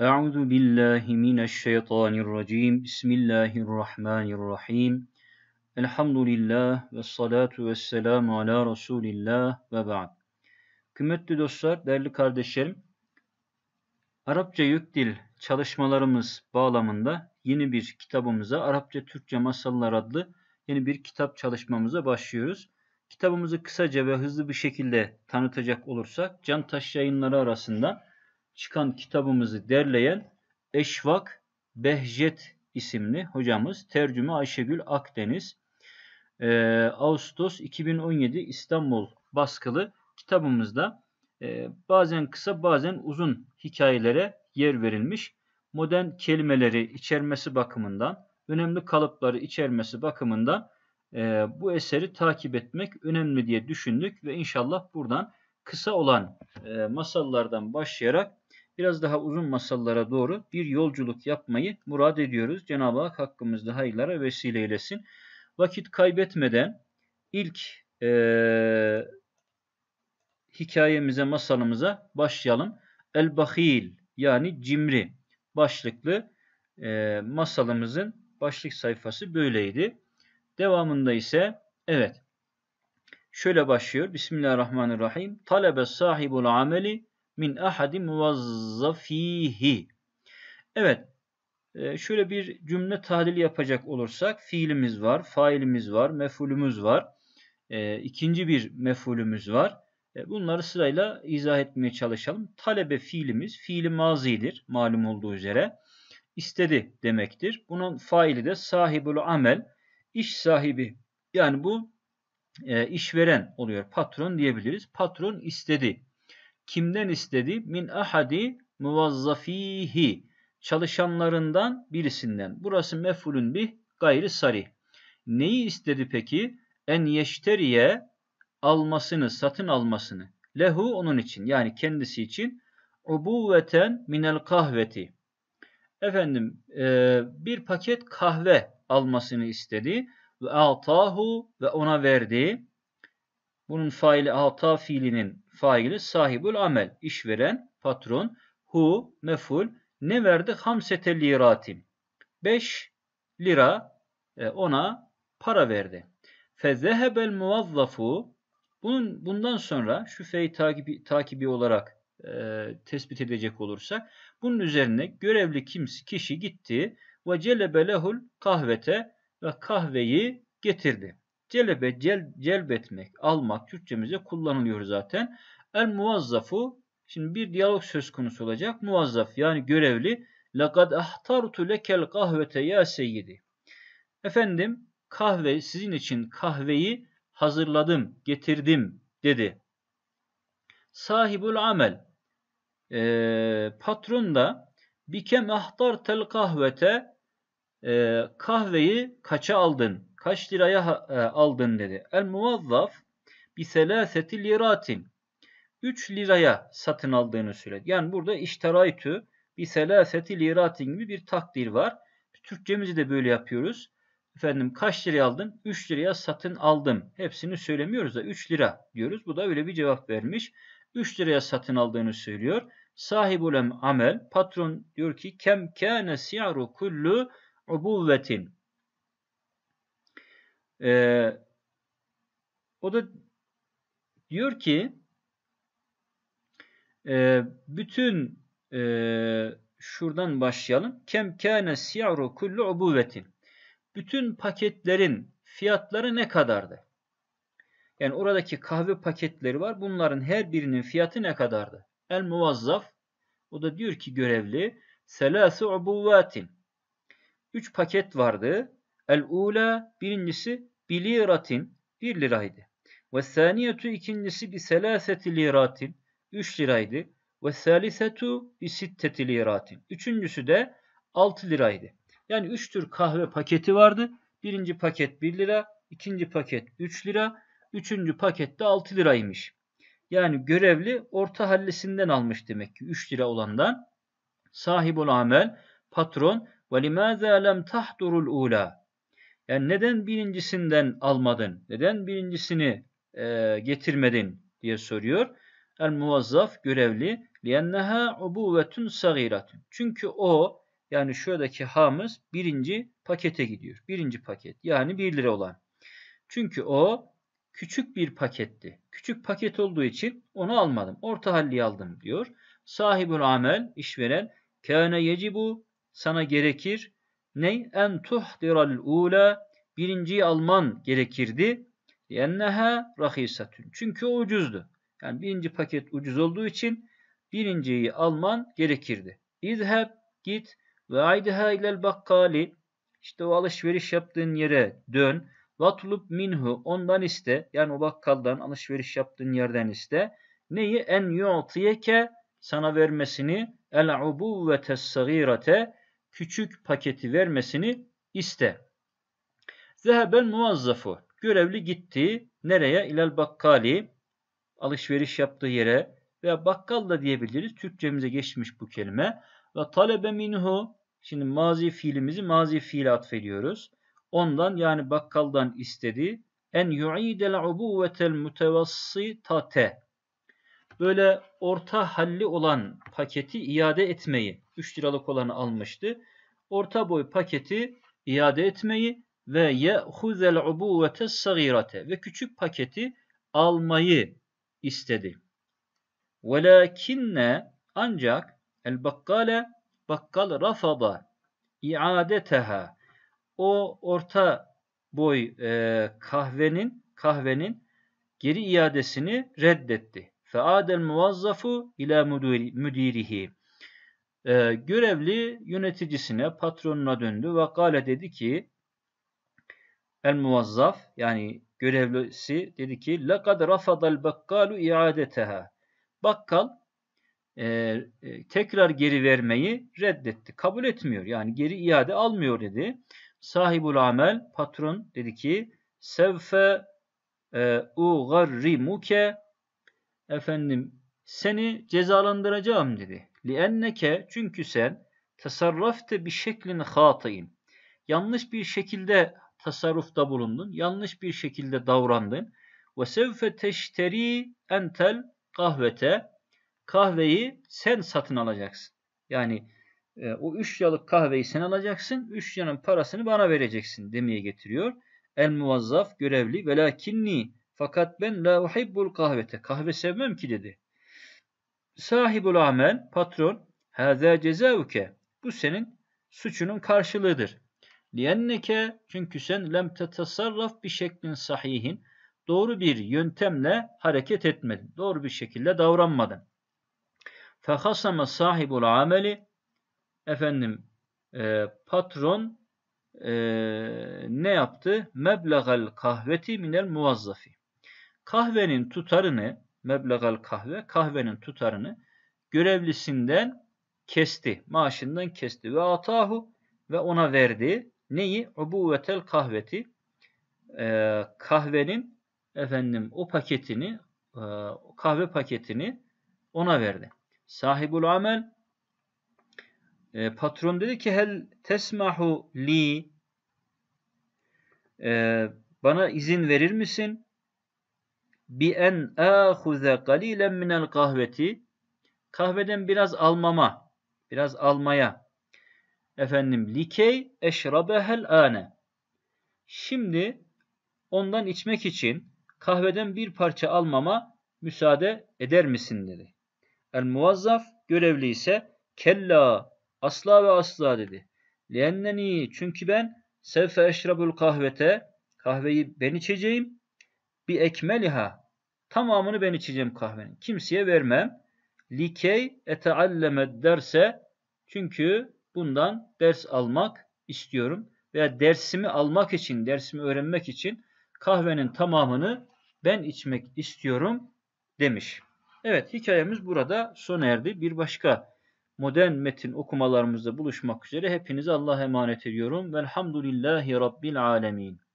Euzu billahi mineşşeytanirracim. Bismillahirrahmanirrahim. Elhamdülillah ve salatu ve selamu ala Resulillah ve ba'd. Kıymetli dostlar, değerli kardeşlerim, Arapça yük dil çalışmalarımız bağlamında yeni bir kitabımıza Arapça Türkçe Masallar adlı yeni bir kitap çalışmamıza başlıyoruz. Kitabımızı kısaca ve hızlı bir şekilde tanıtacak olursak Can Taş Yayınları arasında çıkan kitabımızı derleyen Eşvak Behjet isimli hocamız. Tercüme Ayşegül Akdeniz. E, Ağustos 2017 İstanbul baskılı kitabımızda e, bazen kısa bazen uzun hikayelere yer verilmiş. Modern kelimeleri içermesi bakımından, önemli kalıpları içermesi bakımından e, bu eseri takip etmek önemli diye düşündük ve inşallah buradan kısa olan e, masallardan başlayarak biraz daha uzun masallara doğru bir yolculuk yapmayı murad ediyoruz. Cenab-ı Hak hakkımızda hayırlara vesile eylesin. Vakit kaybetmeden ilk e, hikayemize, masalımıza başlayalım. El-Bahil yani cimri başlıklı e, masalımızın başlık sayfası böyleydi. Devamında ise evet şöyle başlıyor. Bismillahirrahmanirrahim. Talebe sahibul ameli min ahadi muvazzafihi. Evet. E, şöyle bir cümle tahlili yapacak olursak fiilimiz var, failimiz var, mefulümüz var. E, ikinci bir mefulümüz var. E, bunları sırayla izah etmeye çalışalım. Talebe fiilimiz fiili mazidir malum olduğu üzere. İstedi demektir. Bunun faili de sahibul amel, iş sahibi. Yani bu e, işveren oluyor. Patron diyebiliriz. Patron istedi Kimden istedi? Min ahadi muvazzafihi. Çalışanlarından birisinden. Burası mefulün bir gayri sarih. Neyi istedi peki? En yeşteriye almasını, satın almasını. Lehu onun için yani kendisi için. Ubuvveten minel kahveti. Efendim e, bir paket kahve almasını istedi. Ve atahu ve ona verdi. Bunun faili ata fiilinin faili sahibül amel işveren patron hu meful ne verdi hamsete liratim 5 lira e, ona para verdi. Fezehebel muvazzafu bunun bundan sonra şu fey takibi, takibi olarak e, tespit edecek olursak bunun üzerine görevli kimsi kişi gitti ve celebe lehul kahvete ve kahveyi getirdi. Celebe, cel, celbetmek, almak Türkçemizde kullanılıyor zaten. El muvazzafu, şimdi bir diyalog söz konusu olacak. Muvazzaf yani görevli. Lekad ahtartu lekel kahvete ya seyyidi. Efendim kahve sizin için kahveyi hazırladım, getirdim dedi. Sahibul amel. E, patron da bikem tel kahvete e, kahveyi kaça aldın? kaç liraya e, aldın dedi. El muvazzaf bi selaseti liratin. 3 liraya satın aldığını söyledi. Yani burada işteraytü bi selaseti liratin gibi bir takdir var. Türkçemizi de böyle yapıyoruz. Efendim kaç liraya aldın? 3 liraya satın aldım. Hepsini söylemiyoruz da 3 lira diyoruz. Bu da öyle bir cevap vermiş. 3 liraya satın aldığını söylüyor. Sahibulem amel patron diyor ki kem kâne si'ru kullu ubuvvetin. Ee, o da diyor ki e, bütün e, şuradan başlayalım. Kem kâne si'ru kullu ubuvetin. Bütün paketlerin fiyatları ne kadardı? Yani oradaki kahve paketleri var. Bunların her birinin fiyatı ne kadardı? El muvazzaf. O da diyor ki görevli. Selâsı ubuvvatin. Üç paket vardı. El ula birincisi bi liratin bir liraydı. Ve saniyetu ikincisi bir selaseti liratin üç liraydı. Ve salisetu bir sitteti liratin. Üçüncüsü de altı liraydı. Yani üç tür kahve paketi vardı. Birinci paket bir lira, ikinci paket üç lira, üçüncü paket de altı liraymış. Yani görevli orta hallisinden almış demek ki 3 lira olandan. Sahibul amel, patron ve limaza lem tahdurul ula. Yani neden birincisinden almadın? Neden birincisini e, getirmedin diye soruyor. El muvazzaf görevli liyenneha ubuvetun sagiratun. Çünkü o yani şuradaki hamız birinci pakete gidiyor. Birinci paket yani 1 lira olan. Çünkü o küçük bir paketti. Küçük paket olduğu için onu almadım. Orta halli aldım diyor. Sahibül amel işveren kâne yecibu sana gerekir Ney? En tuhdiral ula birinciyi alman gerekirdi. Yenneha rahisatun Çünkü o ucuzdu. Yani birinci paket ucuz olduğu için birinciyi alman gerekirdi. İzheb git ve aydiha ilel bakkali. İşte o alışveriş yaptığın yere dön. Vatulup minhu ondan iste. Yani o bakkaldan alışveriş yaptığın yerden iste. Neyi? En yu'tiyeke sana vermesini el ubuvvete sagirete küçük paketi vermesini iste. Zeheben muazzafu. Görevli gitti. Nereye? İlal bakkali. Alışveriş yaptığı yere veya bakkal da diyebiliriz. Türkçemize geçmiş bu kelime. Ve talebe minhu. Şimdi mazi fiilimizi mazi fiile atfediyoruz. Ondan yani bakkaldan istedi. En yu'idel ubuvetel mutevassitate böyle orta halli olan paketi iade etmeyi, 3 liralık olanı almıştı. Orta boy paketi iade etmeyi ve yehuzel ubuvvete sagirate ve küçük paketi almayı istedi. Velakinne ancak el bakkale bakkal rafada iadeteha o orta boy e, kahvenin kahvenin geri iadesini reddetti. Feadel muvazzafu ila müdirihi. E, görevli yöneticisine, patronuna döndü ve gale dedi ki el muvazzaf yani görevlisi dedi ki lekad rafadal bakkalu iadeteha. Bakkal e, e, tekrar geri vermeyi reddetti. Kabul etmiyor. Yani geri iade almıyor dedi. Sahibul amel patron dedi ki sevfe e, ugarrimuke efendim seni cezalandıracağım dedi. Li Lienneke çünkü sen tasarrafte bir şeklin hatayin. Yanlış bir şekilde tasarrufta bulundun. Yanlış bir şekilde davrandın. Ve sevfe teşteri entel kahvete. Kahveyi sen satın alacaksın. Yani e, o üç liralık kahveyi sen alacaksın. üç liranın parasını bana vereceksin demeye getiriyor. El muvazzaf görevli. Velakinni fakat ben la uhibbul kahvete. Kahve sevmem ki dedi. Sahibul amel patron haza cezauke. Bu senin suçunun karşılığıdır. Liyenneke çünkü sen lem tetasarraf bir şeklin sahihin doğru bir yöntemle hareket etmedin. Doğru bir şekilde davranmadın. Fehasama sahibul ameli efendim e, patron e, ne yaptı? Meblegal kahveti minel muvazzafi kahvenin tutarını, meblagal kahve, kahvenin tutarını görevlisinden kesti, maaşından kesti ve atahu ve ona verdi. Neyi? Ubuvetel kahveti. Ee, kahvenin efendim o paketini, e, kahve paketini ona verdi. Sahibul amel e, patron dedi ki hel tesmahu li e, bana izin verir misin? bi en ahuze min minel kahveti kahveden biraz almama biraz almaya efendim likey eşrabehel ane şimdi ondan içmek için kahveden bir parça almama müsaade eder misin dedi. El muvazzaf görevli ise kella asla ve asla dedi. Leenneni çünkü ben sevfe eşrabul kahvete kahveyi ben içeceğim bi ekmeliha tamamını ben içeceğim kahvenin. Kimseye vermem. Likey etealleme derse çünkü bundan ders almak istiyorum veya dersimi almak için, dersimi öğrenmek için kahvenin tamamını ben içmek istiyorum demiş. Evet hikayemiz burada sona erdi. Bir başka modern metin okumalarımızda buluşmak üzere hepinize Allah'a emanet ediyorum. Velhamdülillahi Rabbil Alemin.